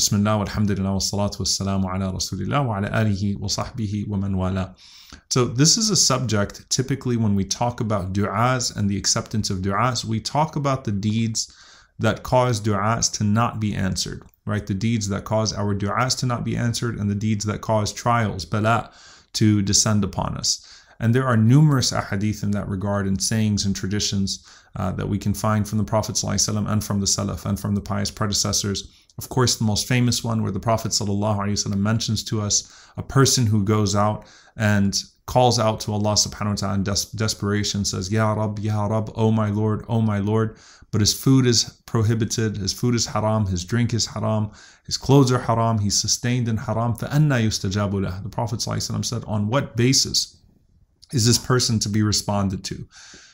بسم الله والحمد لله والصلاة والسلام على رسول الله وعلى آله وصحبه ومن والاه. So this is a subject typically when we talk about du'as and the acceptance of du'as, we talk about the deeds that cause du'as to not be answered, right? The deeds that cause our du'as to not be answered and the deeds that cause trials, bala, to descend upon us. And there are numerous ahadith in that regard and sayings and traditions uh, that we can find from the Prophet and from the Salaf and from the pious predecessors of course, the most famous one where the Prophet ﷺ mentions to us a person who goes out and calls out to Allah subhanahu wa ta'ala in des desperation, says, Ya Rab, Ya Rab, O my Lord, O my Lord. But his food is prohibited, his food is haram, his drink is haram, his clothes are haram, he's sustained in haram. The Prophet ﷺ said, On what basis is this person to be responded to?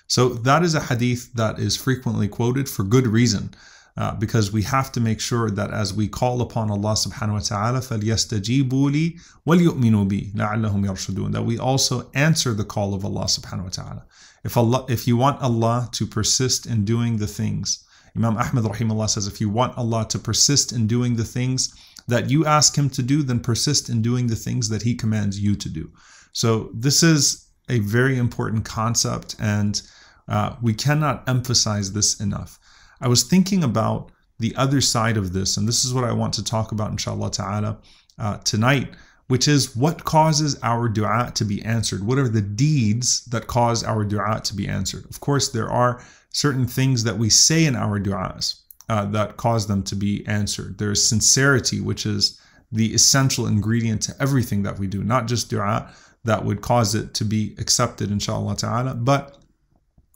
So that is a hadith that is frequently quoted for good reason uh, because we have to make sure that as we call upon Allah subhanahu wa ta'ala لِي وَلْيُؤْمِنُوا يَرْشُدُونَ that we also answer the call of Allah subhanahu wa ta'ala. If, Allah, if you want Allah to persist in doing the things, Imam Ahmed rahimahullah says, if you want Allah to persist in doing the things that you ask him to do, then persist in doing the things that he commands you to do. So this is a very important concept and uh, we cannot emphasize this enough. I was thinking about the other side of this, and this is what I want to talk about, inshallah ta'ala, uh, tonight, which is what causes our dua to be answered? What are the deeds that cause our dua to be answered? Of course, there are certain things that we say in our du'as uh, that cause them to be answered. There is sincerity, which is the essential ingredient to everything that we do, not just du'a that would cause it to be accepted, inshallah ta'ala, but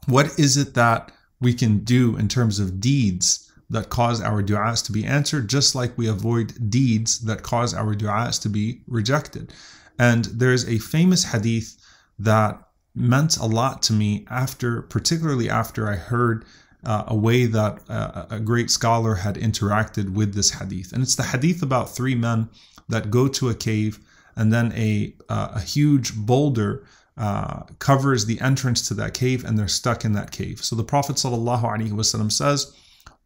what is it that we can do in terms of deeds that cause our du'as to be answered, just like we avoid deeds that cause our du'as to be rejected. And there is a famous hadith that meant a lot to me after, particularly after I heard uh, a way that uh, a great scholar had interacted with this hadith. And it's the hadith about three men that go to a cave and then a, uh, a huge boulder uh, covers the entrance to that cave and they're stuck in that cave. So the Prophet ﷺ says,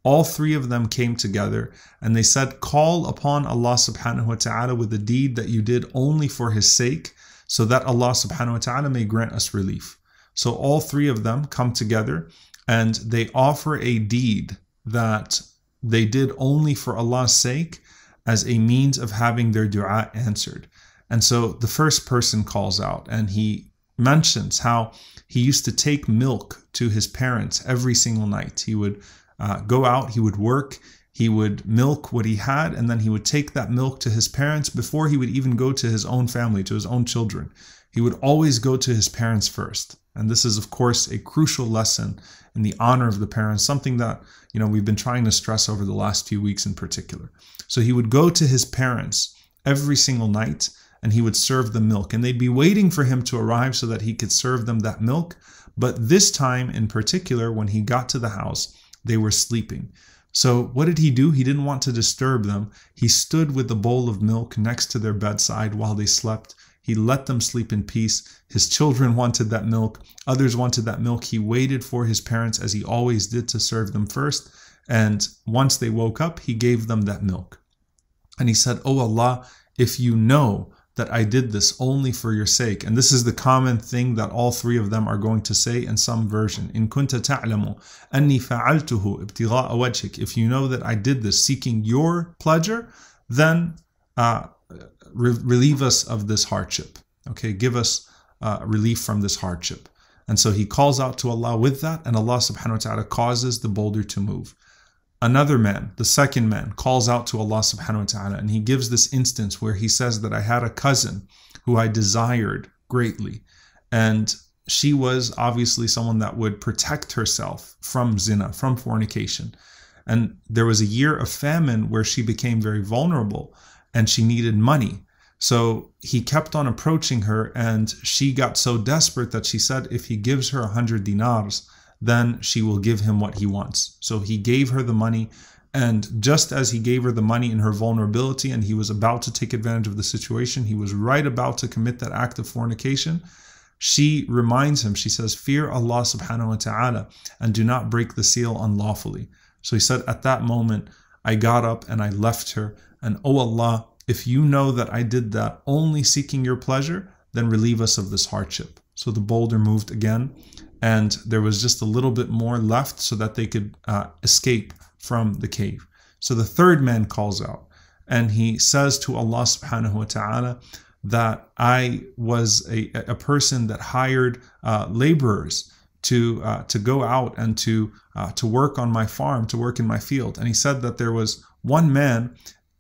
all three of them came together and they said, Call upon Allah subhanahu wa ta'ala with the deed that you did only for His sake, so that Allah subhanahu wa ta'ala may grant us relief. So all three of them come together and they offer a deed that they did only for Allah's sake as a means of having their dua answered. And so the first person calls out and he mentions how he used to take milk to his parents every single night. He would uh, go out, he would work, he would milk what he had, and then he would take that milk to his parents before he would even go to his own family, to his own children. He would always go to his parents first. And this is, of course, a crucial lesson in the honor of the parents, something that, you know, we've been trying to stress over the last few weeks in particular. So he would go to his parents every single night and he would serve the milk. And they'd be waiting for him to arrive so that he could serve them that milk. But this time in particular, when he got to the house, they were sleeping. So, what did he do? He didn't want to disturb them. He stood with the bowl of milk next to their bedside while they slept. He let them sleep in peace. His children wanted that milk. Others wanted that milk. He waited for his parents, as he always did, to serve them first. And once they woke up, he gave them that milk. And he said, "O oh Allah, if you know that I did this only for your sake. And this is the common thing that all three of them are going to say in some version. In kunta ta'lamu anni fa'altuhu ibtigha'a wajhik. If you know that I did this seeking your pleasure, then uh, re relieve us of this hardship. Okay, give us uh, relief from this hardship. And so he calls out to Allah with that, and Allah subhanahu wa ta'ala causes the boulder to move another man, the second man, calls out to Allah subhanahu wa ta'ala and he gives this instance where he says that I had a cousin who I desired greatly. And she was obviously someone that would protect herself from zina, from fornication. And there was a year of famine where she became very vulnerable and she needed money. So he kept on approaching her, and she got so desperate that she said, if he gives her a hundred dinars, then she will give him what he wants. So he gave her the money. And just as he gave her the money in her vulnerability and he was about to take advantage of the situation, he was right about to commit that act of fornication. She reminds him, she says, Fear Allah subhanahu wa ta'ala and do not break the seal unlawfully. So he said, At that moment, I got up and I left her. And O oh Allah, if you know that I did that only seeking your pleasure, then relieve us of this hardship. So the boulder moved again and there was just a little bit more left so that they could uh, escape from the cave. So the third man calls out and he says to Allah subhanahu wa ta'ala that I was a, a person that hired uh, laborers to uh, to go out and to uh, to work on my farm, to work in my field. And he said that there was one man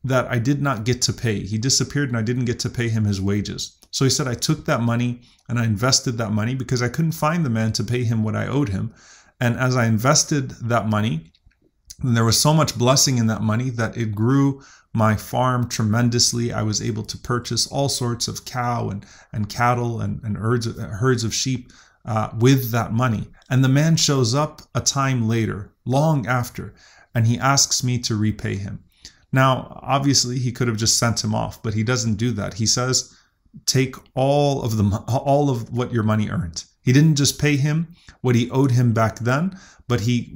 that I did not get to pay. He disappeared and I didn't get to pay him his wages. So he said, I took that money and I invested that money because I couldn't find the man to pay him what I owed him. And as I invested that money, and there was so much blessing in that money that it grew my farm tremendously. I was able to purchase all sorts of cow and, and cattle and, and herds, herds of sheep uh, with that money. And the man shows up a time later, long after, and he asks me to repay him. Now, obviously, he could have just sent him off, but he doesn't do that. He says, take all of the all of what your money earned. He didn't just pay him what he owed him back then, but he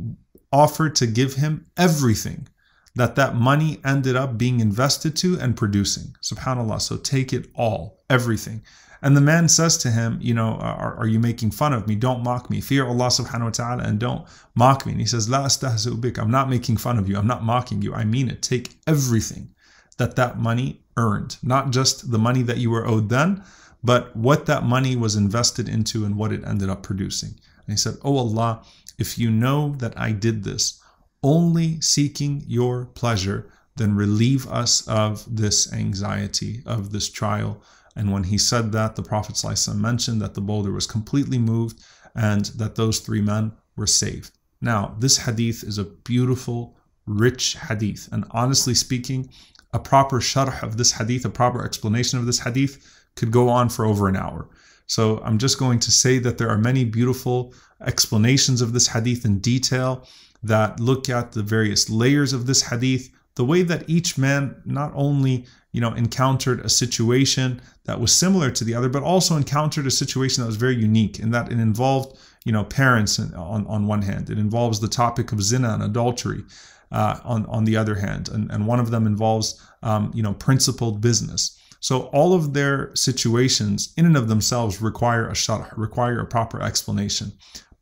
offered to give him everything that that money ended up being invested to and producing. Subhanallah. So take it all, everything. And the man says to him, you know, are, are you making fun of me? Don't mock me. Fear Allah subhanahu wa ta'ala and don't mock me. And he says, La astahzu bik. I'm not making fun of you. I'm not mocking you. I mean it. Take everything that that money earned, not just the money that you were owed then, but what that money was invested into and what it ended up producing. And he said, Oh Allah, if you know that I did this, only seeking your pleasure, then relieve us of this anxiety, of this trial. And when he said that, the Prophet ﷺ mentioned that the boulder was completely moved and that those three men were saved. Now, this hadith is a beautiful, rich hadith. And honestly speaking, a proper sharh of this hadith, a proper explanation of this hadith, could go on for over an hour. So I'm just going to say that there are many beautiful explanations of this hadith in detail that look at the various layers of this hadith, the way that each man not only you know encountered a situation that was similar to the other, but also encountered a situation that was very unique in that it involved you know parents on, on one hand, it involves the topic of zina and adultery uh, on, on the other hand. And, and one of them involves, um, you know, principled business. So all of their situations in and of themselves require a shot, require a proper explanation.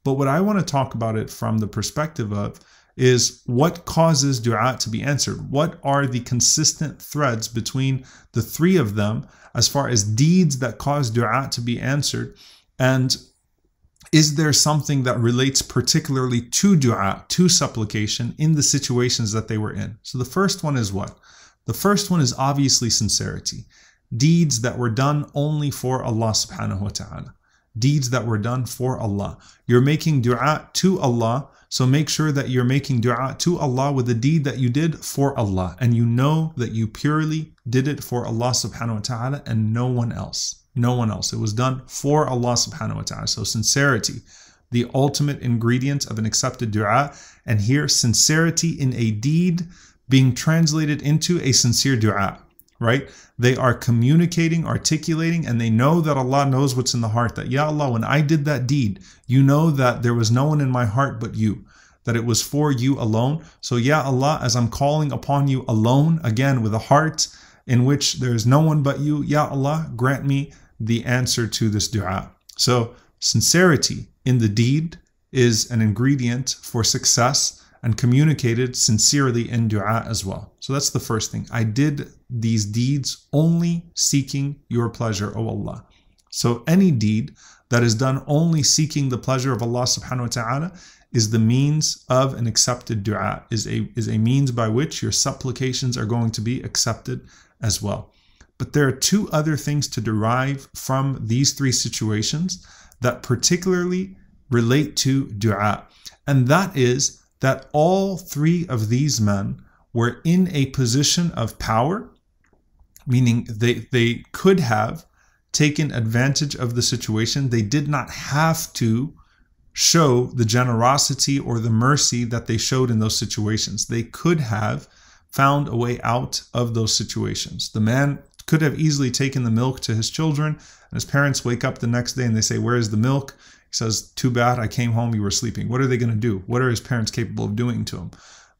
But what I want to talk about it from the perspective of is what causes dua to be answered? What are the consistent threads between the three of them as far as deeds that cause dua to be answered and is there something that relates particularly to dua, to supplication in the situations that they were in? So the first one is what? The first one is obviously sincerity, deeds that were done only for Allah subhanahu wa ta'ala deeds that were done for Allah. You're making dua to Allah, so make sure that you're making dua to Allah with the deed that you did for Allah. And you know that you purely did it for Allah subhanahu wa ta'ala and no one else. No one else. It was done for Allah subhanahu wa ta'ala. So sincerity, the ultimate ingredient of an accepted dua. And here, sincerity in a deed being translated into a sincere dua right? They are communicating, articulating, and they know that Allah knows what's in the heart. That, Ya Allah, when I did that deed, you know that there was no one in my heart but you, that it was for you alone. So, Ya Allah, as I'm calling upon you alone, again, with a heart in which there is no one but you, Ya Allah, grant me the answer to this dua. So, sincerity in the deed is an ingredient for success and communicated sincerely in dua as well. So that's the first thing. I did these deeds only seeking your pleasure, O Allah. So any deed that is done only seeking the pleasure of Allah subhanahu wa ta'ala is the means of an accepted dua, is a, is a means by which your supplications are going to be accepted as well. But there are two other things to derive from these three situations that particularly relate to dua. And that is that all three of these men were in a position of power, meaning they, they could have taken advantage of the situation. They did not have to show the generosity or the mercy that they showed in those situations. They could have found a way out of those situations. The man could have easily taken the milk to his children, and his parents wake up the next day and they say, Where is the milk? says, Too bad I came home, you were sleeping. What are they going to do? What are his parents capable of doing to him?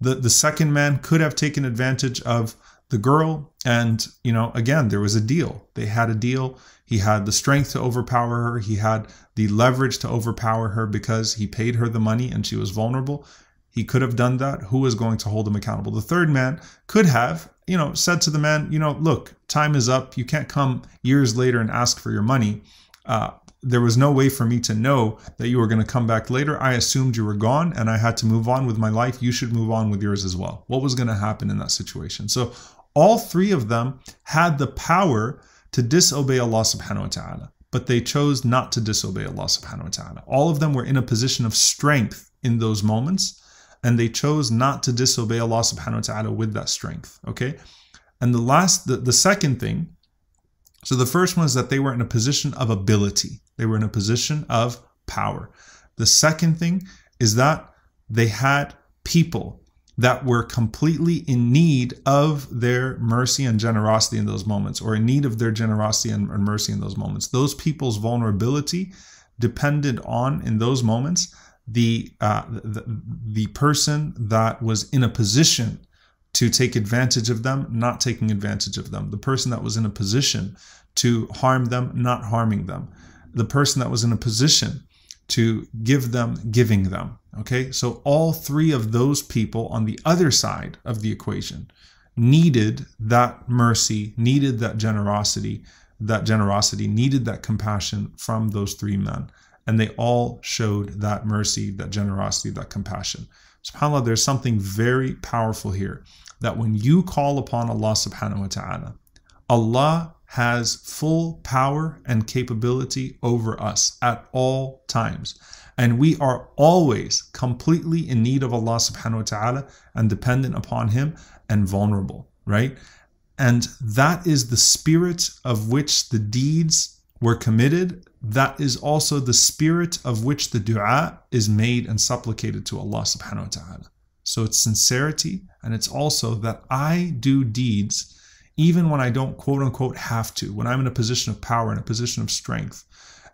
The, the second man could have taken advantage of the girl. And, you know, again, there was a deal. They had a deal. He had the strength to overpower her, he had the leverage to overpower her because he paid her the money and she was vulnerable. He could have done that. Who was going to hold him accountable? The third man could have, you know, said to the man, you know, look, time is up. You can't come years later and ask for your money. Uh, there was no way for me to know that you were going to come back later. I assumed you were gone and I had to move on with my life. You should move on with yours as well. What was going to happen in that situation? So all three of them had the power to disobey Allah subhanahu wa ta'ala, but they chose not to disobey Allah subhanahu wa ta'ala. All of them were in a position of strength in those moments and they chose not to disobey Allah subhanahu wa ta'ala with that strength. Okay. And the last, the, the second thing so the first one is that they were in a position of ability, they were in a position of power. The second thing is that they had people that were completely in need of their mercy and generosity in those moments, or in need of their generosity and mercy in those moments. Those people's vulnerability depended on, in those moments, the, uh, the, the person that was in a position to take advantage of them, not taking advantage of them. The person that was in a position to harm them, not harming them. The person that was in a position to give them, giving them. Okay, so all three of those people on the other side of the equation needed that mercy, needed that generosity, that generosity, needed that compassion from those three men. And they all showed that mercy, that generosity, that compassion. SubhanAllah, there's something very powerful here that when you call upon Allah subhanahu wa ta'ala, Allah has full power and capability over us at all times. And we are always completely in need of Allah subhanahu wa ta'ala and dependent upon Him and vulnerable, right? And that is the spirit of which the deeds were committed. That is also the spirit of which the dua is made and supplicated to Allah subhanahu wa ta'ala. So it's sincerity, and it's also that I do deeds even when I don't quote unquote have to, when I'm in a position of power, in a position of strength.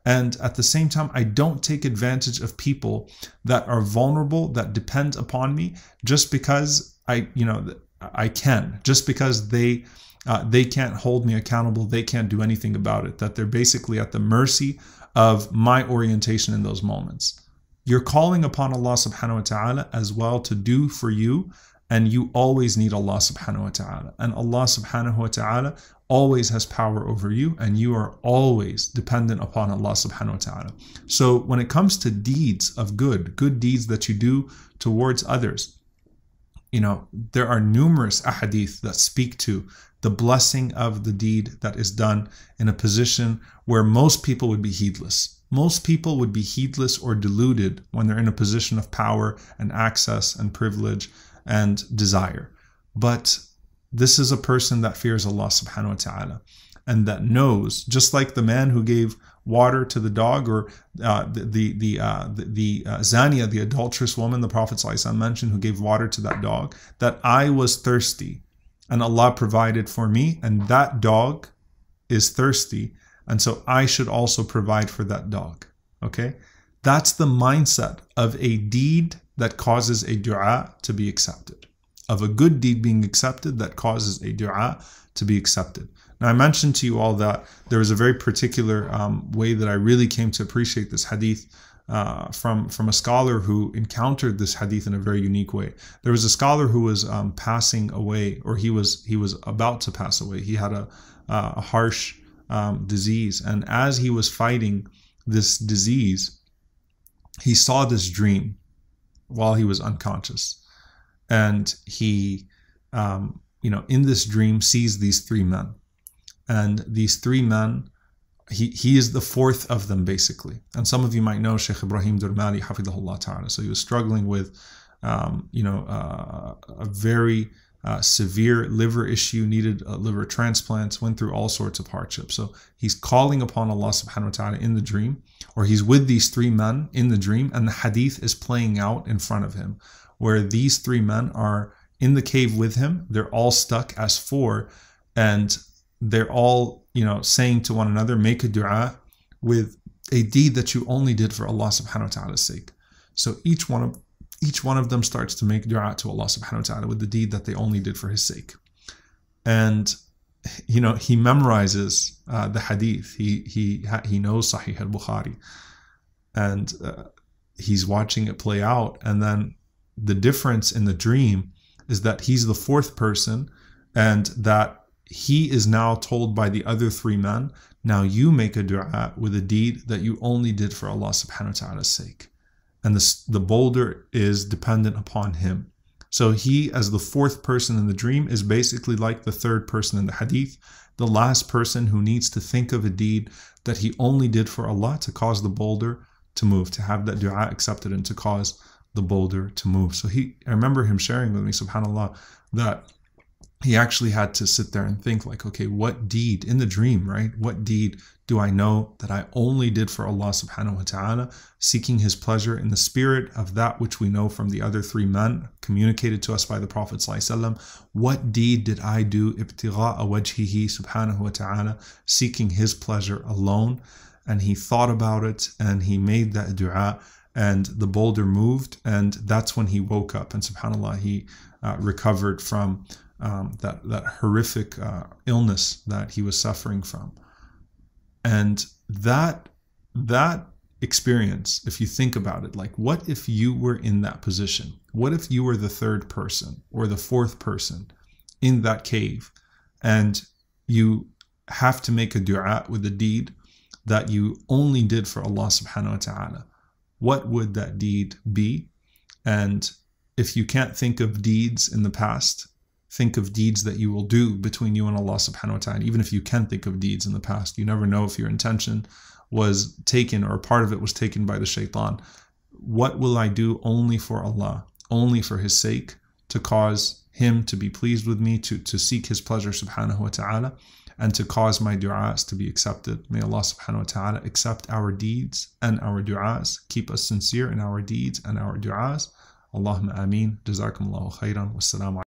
And at the same time, I don't take advantage of people that are vulnerable, that depend upon me, just because I, you know, I can, just because they uh, they can't hold me accountable, they can't do anything about it, that they're basically at the mercy of my orientation in those moments. You're calling upon Allah subhanahu wa ta'ala as well to do for you, and you always need Allah subhanahu wa ta'ala. And Allah subhanahu wa ta'ala always has power over you, and you are always dependent upon Allah subhanahu wa ta'ala. So when it comes to deeds of good, good deeds that you do towards others, you know, there are numerous ahadith that speak to the blessing of the deed that is done in a position where most people would be heedless. Most people would be heedless or deluded when they're in a position of power and access and privilege and desire. But this is a person that fears Allah subhanahu wa ta'ala and that knows, just like the man who gave water to the dog or uh, the the the, uh, the, the uh, zania, the adulterous woman the Prophet ﷺ mentioned who gave water to that dog, that I was thirsty and Allah provided for me and that dog is thirsty and so I should also provide for that dog. Okay? That's the mindset of a deed that causes a dua to be accepted, of a good deed being accepted that causes a dua to be accepted. Now, I mentioned to you all that there was a very particular um, way that I really came to appreciate this hadith. Uh, from from a scholar who encountered this hadith in a very unique way. There was a scholar who was um, passing away, or he was he was about to pass away. He had a, uh, a harsh um, disease. And as he was fighting this disease, he saw this dream while he was unconscious. And he, um, you know, in this dream sees these three men. And these three men, he, he is the fourth of them basically. And some of you might know Sheikh Ibrahim Durmali, Hafidahullah Ta'ala. So he was struggling with, um, you know, uh, a very uh, severe liver issue, needed uh, liver transplants, went through all sorts of hardships. So he's calling upon Allah subhanahu wa ta'ala in the dream, or he's with these three men in the dream, and the hadith is playing out in front of him, where these three men are in the cave with him. They're all stuck as four, and they're all, you know, saying to one another, make a dua with a deed that you only did for Allah subhanahu wa ta'ala's sake. So each one of each one of them starts to make dua to Allah subhanahu wa ta'ala with the deed that they only did for his sake. And you know, he memorizes uh, the hadith. He he he knows Sahih al-Bukhari, and uh, he's watching it play out. And then the difference in the dream is that he's the fourth person, and that he is now told by the other three men, "Now you make a du'a with a deed that you only did for Allah Subhanahu wa Taala's sake." and the, the boulder is dependent upon him. So he, as the fourth person in the dream, is basically like the third person in the hadith, the last person who needs to think of a deed that he only did for Allah to cause the boulder to move, to have that dua accepted and to cause the boulder to move. So he, I remember him sharing with me, subhanAllah, that he actually had to sit there and think like okay what deed in the dream right what deed do i know that i only did for allah subhanahu wa ta'ala seeking his pleasure in the spirit of that which we know from the other three men communicated to us by the prophet sallallahu what deed did i do ibtigha'a wajhihi subhanahu wa ta'ala seeking his pleasure alone and he thought about it and he made that dua and the boulder moved and that's when he woke up and subhanallah he uh, recovered from um, that that horrific uh, illness that he was suffering from, and that that experience, if you think about it, like what if you were in that position? What if you were the third person or the fourth person in that cave, and you have to make a du'a with a deed that you only did for Allah subhanahu wa ta'ala, what would that deed be? And if you can't think of deeds in the past, think of deeds that you will do between you and Allah subhanahu wa ta'ala. Even if you can think of deeds in the past, you never know if your intention was taken or part of it was taken by the shaitan. What will I do only for Allah, only for His sake, to cause Him to be pleased with me, to, to seek His pleasure subhanahu wa ta'ala, and to cause my du'as to be accepted. May Allah subhanahu wa ta'ala accept our deeds and our du'as, keep us sincere in our deeds and our du'as. Allahumma ameen. Jazakumullahu khairan. Wassalamu